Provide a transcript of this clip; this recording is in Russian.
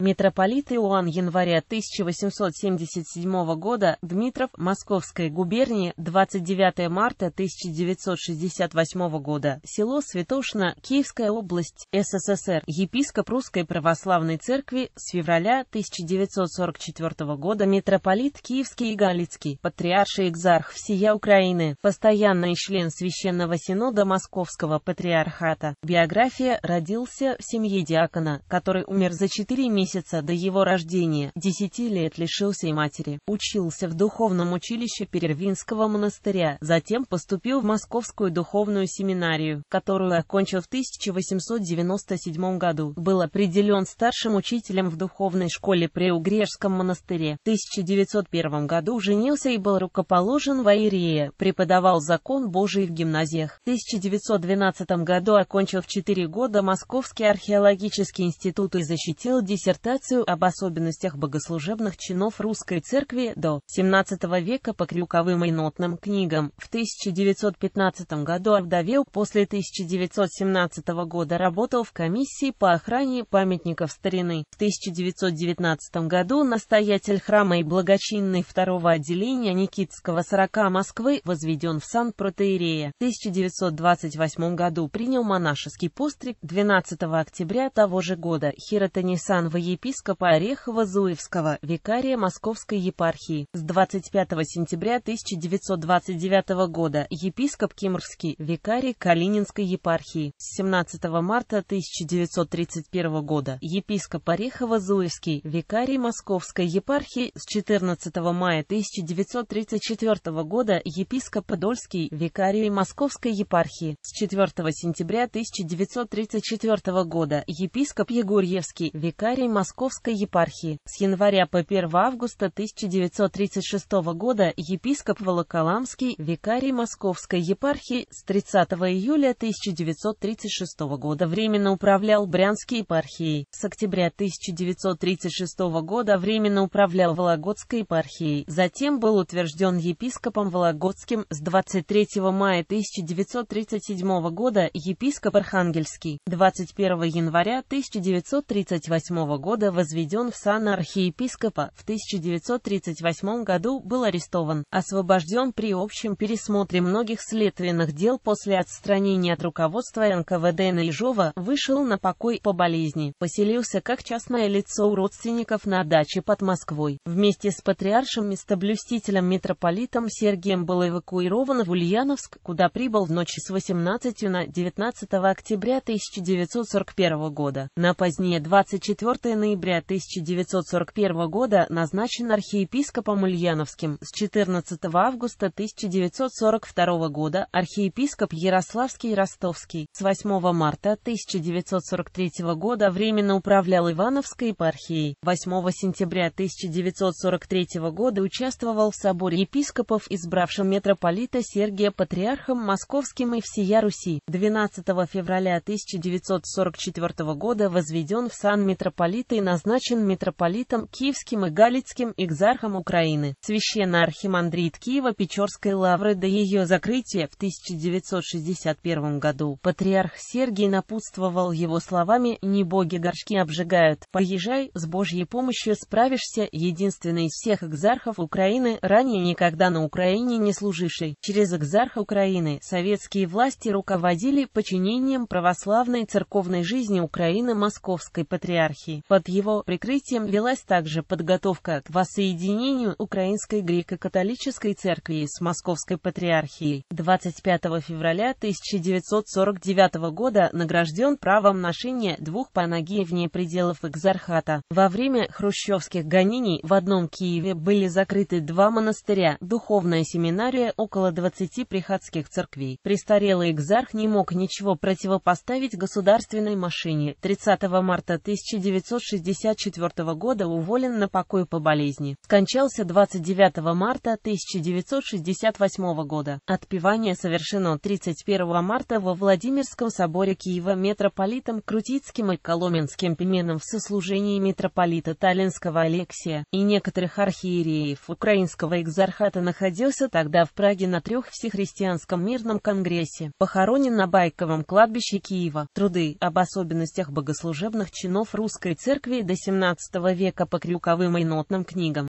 Митрополит Иоанн января 1877 года, Дмитров, Московской губернии 29 марта 1968 года, село Святошино, Киевская область, СССР, епископ Русской Православной Церкви, с февраля 1944 года митрополит Киевский и Галицкий, патриарший экзарх всея Украины, постоянный член Священного Синода Московского Патриархата. Биография родился в семье диакона, который умер за 4 месяца месяца до его рождения, 10 лет лишился и матери, учился в духовном училище Перервинского монастыря, затем поступил в Московскую духовную семинарию, которую окончил в 1897 году, был определен старшим учителем в духовной школе при Угрешском монастыре, в 1901 году женился и был рукоположен в Аирее, преподавал закон Божий в гимназиях, в 1912 году окончил в 4 года Московский археологический институт и защитил диссертацию диссертацию об особенностях богослужебных чинов русской церкви до XVII века по крюковым и нотным книгам. В 1915 году овдовел, после 1917 года работал в комиссии по охране памятников старины. В 1919 году настоятель храма и благочинный второго отделения Никитского 40 Москвы возведен в сан протеерея В 1928 году принял монашеский постриг 12 октября того же года Хиротонисан воевал епископа Орехова-Зуевского, викария Московской епархии. С 25 сентября 1929 года епископ Кимрский, викарий Калининской епархии. С 17 марта 1931 года епископ Орехова-Зуевский, викарий Московской епархии. С 14 мая 1934 года епископ Подольский, викарий Московской епархии. С 4 сентября 1934 года епископ Егорьевский, викарий Московской епархии. С января по 1 августа 1936 года епископ Волоколамский, викарий Московской епархии, с 30 июля 1936 года временно управлял Брянской епархией, с октября 1936 года временно управлял Вологодской епархией, затем был утвержден епископом Вологодским с 23 мая 1937 года епископ Архангельский, 21 января 1938 года года возведен в сан архиепископа, в 1938 году был арестован, освобожден при общем пересмотре многих следственных дел после отстранения от руководства НКВД на вышел на покой по болезни, поселился как частное лицо у родственников на даче под Москвой. Вместе с патриаршем местоблюстителем митрополитом Сергием был эвакуирован в Ульяновск, куда прибыл в ночь с 18 на 19 октября 1941 года. На позднее 24 ноября 1941 года назначен архиепископом Ульяновским, с 14 августа 1942 года архиепископ Ярославский Ростовский, с 8 марта 1943 года временно управлял Ивановской епархией, 8 сентября 1943 года участвовал в соборе епископов, избравшем митрополита Сергия патриархом московским и всея Руси, 12 февраля 1944 года возведен в сан митрополит митрополита назначен митрополитом Киевским и Галицким экзархом Украины, священно-архимандрит Киева Печорской лавры до ее закрытия в 1961 году. Патриарх Сергий напутствовал его словами «Не боги горшки обжигают, поезжай, с Божьей помощью справишься, единственный из всех экзархов Украины, ранее никогда на Украине не служивший». Через экзарха Украины советские власти руководили подчинением православной церковной жизни Украины Московской Патриархии. Под его прикрытием велась также подготовка к воссоединению Украинской греко-католической церкви с Московской патриархией. 25 февраля 1949 года награжден правом ношения двух панагий вне пределов экзархата. Во время хрущевских гонений в одном Киеве были закрыты два монастыря, духовная семинария около 20 приходских церквей. Престарелый экзарх не мог ничего противопоставить государственной машине. 30 марта 1960 1964 года уволен на покой по болезни. Скончался 29 марта 1968 года. Отпевание совершено 31 марта во Владимирском соборе Киева митрополитом Крутицким и Коломенским Пименом в сослужении митрополита Таллинского Алексия и некоторых архиереев украинского экзархата находился тогда в Праге на трех всехристианском мирном конгрессе. Похоронен на Байковом кладбище Киева. Труды об особенностях богослужебных чинов русской церкви церкви до XVII века по крюковым и нотным книгам.